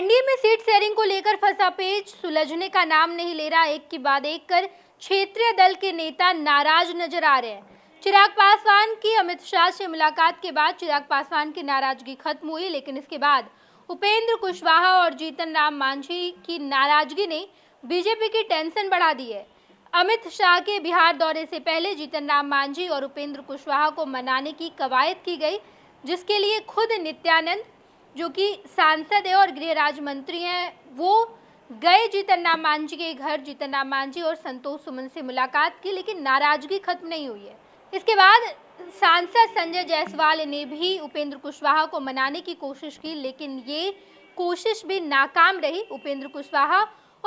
NDA में seat sharing को लेकर फंसा पेज सुलझने का नाम नहीं ले रहा एक के बाद एक कर क्षेत्रीय दल के नेता नाराज नजर आ रहे हैं चिराग पासवान की अमित शाह से मुलाकात के बाद चिराग पासवान की नाराजगी खत्म हुई लेकिन इसके बाद उपेंद्र कुशवाहा और जीतन राम मांझी की नाराजगी ने बीजेपी की टेंशन बढ़ा दी है अमित शाह के बिहार दौरे से पहले जीतन राम मांझी और उपेंद्र कुशवाहा को मनाने की कवायद की गई जिसके लिए खुद नित्यानंद जो कि सांसद है और गृह राज्य मंत्री हैं वो गए जीतन राम मांझी के घर जीतन राम मांझी और संतोष सुमन से मुलाकात की लेकिन नाराजगी खत्म नहीं हुई है इसके बाद सांसद संजय जायसवाल ने भी उपेंद्र कुशवाहा को मनाने की कोशिश की लेकिन ये कोशिश भी नाकाम रही उपेंद्र कुशवाहा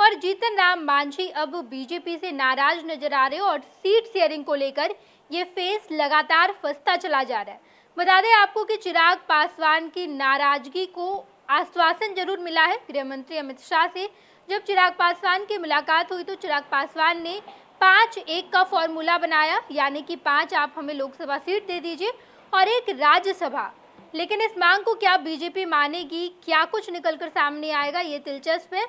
और जीतन राम मांझी अब बीजेपी से नाराज नजर आ रहे और सीट शेयरिंग को लेकर ये फेस लगातार फंसता चला जा रहा है बता दें आपको कि चिराग पासवान की नाराजगी को आश्वासन जरूर मिला है गृह मंत्री अमित शाह से जब चिराग पासवान की मुलाकात हुई तो चिराग पासवान ने पांच एक का फॉर्मूला बनाया यानी कि पांच आप हमें लोकसभा सीट दे दीजिए और एक राज्यसभा लेकिन इस मांग को क्या बीजेपी मानेगी क्या कुछ निकलकर सामने आएगा ये दिलचस्प है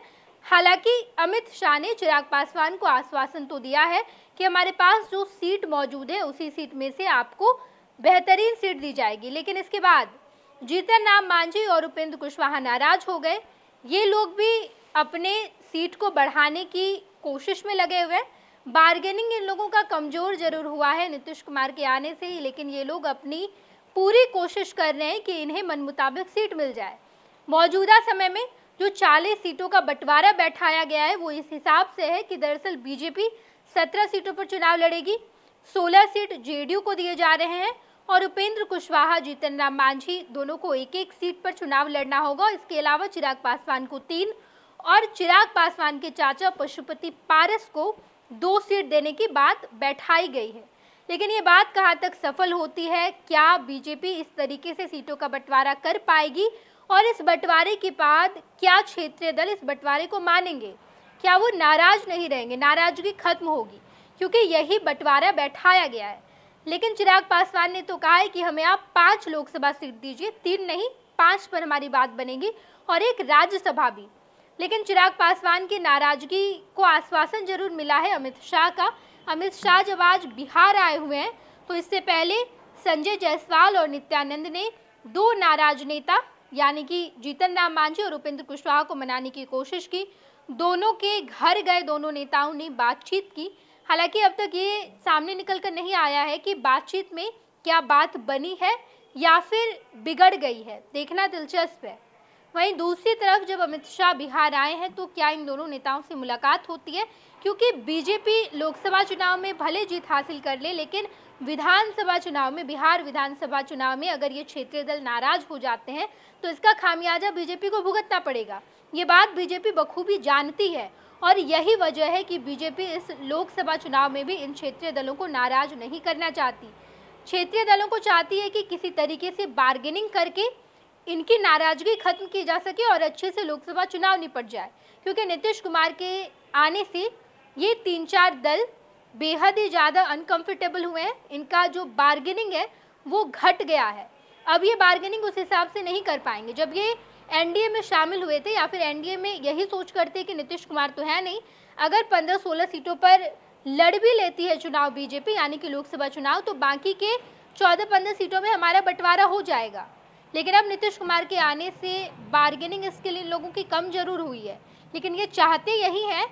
हालांकि अमित शाह ने चिराग पासवान को आश्वासन तो दिया है कि हमारे पास जो सीट मौजूद है उसी सीट में से आपको बेहतरीन सीट दी जाएगी लेकिन इसके बाद जीतन राम मांझी और उपेंद्र कुशवाहा नाराज हो गए ये लोग भी अपने सीट को बढ़ाने की कोशिश में लगे हुए बारगेनिंग इन लोगों का कमज़ोर जरूर हुआ है नीतीश कुमार के आने से ही लेकिन ये लोग अपनी पूरी कोशिश कर रहे हैं कि इन्हें मन मुताबिक सीट मिल जाए मौजूदा समय में जो 40 सीटों का बंटवारा बैठाया गया है वो इस हिसाब से है कि दरअसल बीजेपी 17 सीटों पर चुनाव लड़ेगी सोलह सीट जेडीयू को दिए जा रहे हैं और उपेंद्र कुशवाहा जीतन राम मांझी दोनों को एक एक सीट पर चुनाव लड़ना होगा इसके अलावा चिराग पासवान को तीन और चिराग पासवान के चाचा पशुपति पारस को दो सीट देने की बात बैठाई गई है लेकिन ये बात कहाँ तक सफल होती है क्या बीजेपी इस तरीके से सीटों का बंटवारा कर पाएगी और इस बंटवारे के बाद क्या क्षेत्रीय दल इस बंटवारे को मानेंगे क्या वो नाराज नहीं रहेंगे नाराजगी खत्म होगी क्योंकि यही बंटवारा बैठाया गया है लेकिन चिराग पासवान ने तो कहा है कि हमें आप पांच लोकसभा सीट दीजिए तीन नहीं पांच पर हमारी बात बनेगी और एक राज्यसभा भी लेकिन चिराग पासवान की नाराजगी को आश्वासन जरूर मिला है अमित शाह का अमित शाह जब आज बिहार आए हुए हैं तो इससे पहले संजय जायसवाल और नित्यानंद ने दो नाराज नेता यानी कि जीतन राम मांझी और उपेंद्र कुशवाहा को मनाने की कोशिश की दोनों के घर गए दोनों नेताओं ने बातचीत की हालांकि अब तक ये सामने निकल कर नहीं आया है कि बातचीत में क्या बात बनी है या फिर बिगड़ गई है देखना दिलचस्प है वहीं दूसरी तरफ जब अमित शाह बिहार आए हैं तो क्या इन दोनों नेताओं से मुलाकात होती है क्योंकि बीजेपी लोकसभा चुनाव में भले जीत हासिल कर ले लेकिन विधानसभा चुनाव में बिहार विधानसभा चुनाव में अगर ये क्षेत्रीय दल नाराज हो जाते हैं तो इसका खामियाजा बीजेपी को भुगतना पड़ेगा ये बात बीजेपी बखूबी जानती है और यही वजह है कि बीजेपी इस लोकसभा चुनाव में भी इन क्षेत्रीय दलों को नाराज नहीं करना चाहती क्षेत्रीय दलों को चाहती है कि किसी तरीके से बार्गेनिंग करके इनकी नाराजगी खत्म की जा सके और अच्छे से लोकसभा चुनाव निपट जाए क्योंकि नीतीश कुमार के आने से ये तीन चार दल बेहद ही ज़्यादा अनकंफर्टेबल हुए हैं इनका जो बार्गेनिंग है वो घट गया है अब ये बार्गेनिंग उस हिसाब से नहीं कर पाएंगे जब ये एनडीए में शामिल हुए थे या फिर एनडीए में यही सोच करते कि नीतीश कुमार तो है नहीं अगर पंद्रह सोलह सीटों पर लड़ भी लेती है चुनाव बीजेपी यानी कि लोकसभा चुनाव तो बाकी के चौदह पंद्रह सीटों में हमारा बंटवारा हो जाएगा लेकिन अब नीतीश कुमार के आने से बार्गेनिंग स्किल इन लोगों की कम जरूर हुई है लेकिन ये चाहते यही हैं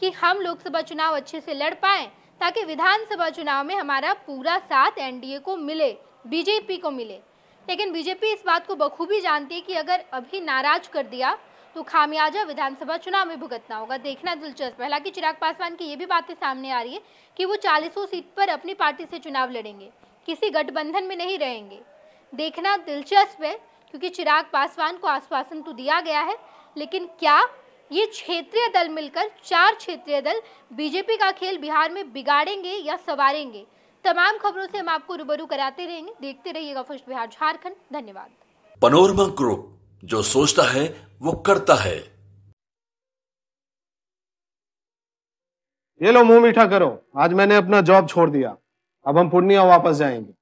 कि हम लोकसभा चुनाव अच्छे से लड़ पाएँ ताकि विधानसभा चुनाव में हमारा पूरा साथ एनडीए को मिले बीजेपी को मिले लेकिन बीजेपी इस बात को बखूबी जानती है कि अगर अभी नाराज कर दिया तो खामियाजा विधानसभा चुनाव में भुगतना होगा देखना दिलचस्प है हालांकि चिराग पासवान की ये भी बातें सामने आ रही है कि वो चालीसों सीट पर अपनी पार्टी से चुनाव लड़ेंगे किसी गठबंधन में नहीं रहेंगे देखना दिलचस्प है क्योंकि चिराग पासवान को आश्वासन तो दिया गया है लेकिन क्या ये क्षेत्रीय दल मिलकर चार क्षेत्रीय दल बीजेपी का खेल बिहार में बिगाड़ेंगे या सवारेंगे तमाम खबरों से हम आपको रूबरू कराते रहेंगे देखते रहिएगा फर्स्ट बिहार झारखंड धन्यवाद पनोरमा ग्रुप जो सोचता है वो करता है ये लो मुंह मीठा करो आज मैंने अपना जॉब छोड़ दिया अब हम पूर्णिया वापस जाएंगे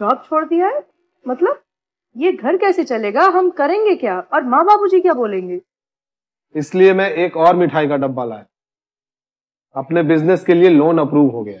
जॉब छोड़ दिया है मतलब ये घर कैसे चलेगा हम करेंगे क्या और माँ बाबू जी क्या बोलेंगे इसलिए मैं एक और मिठाई का डब्बा लाया अपने बिजनेस के लिए लोन अप्रूव हो गया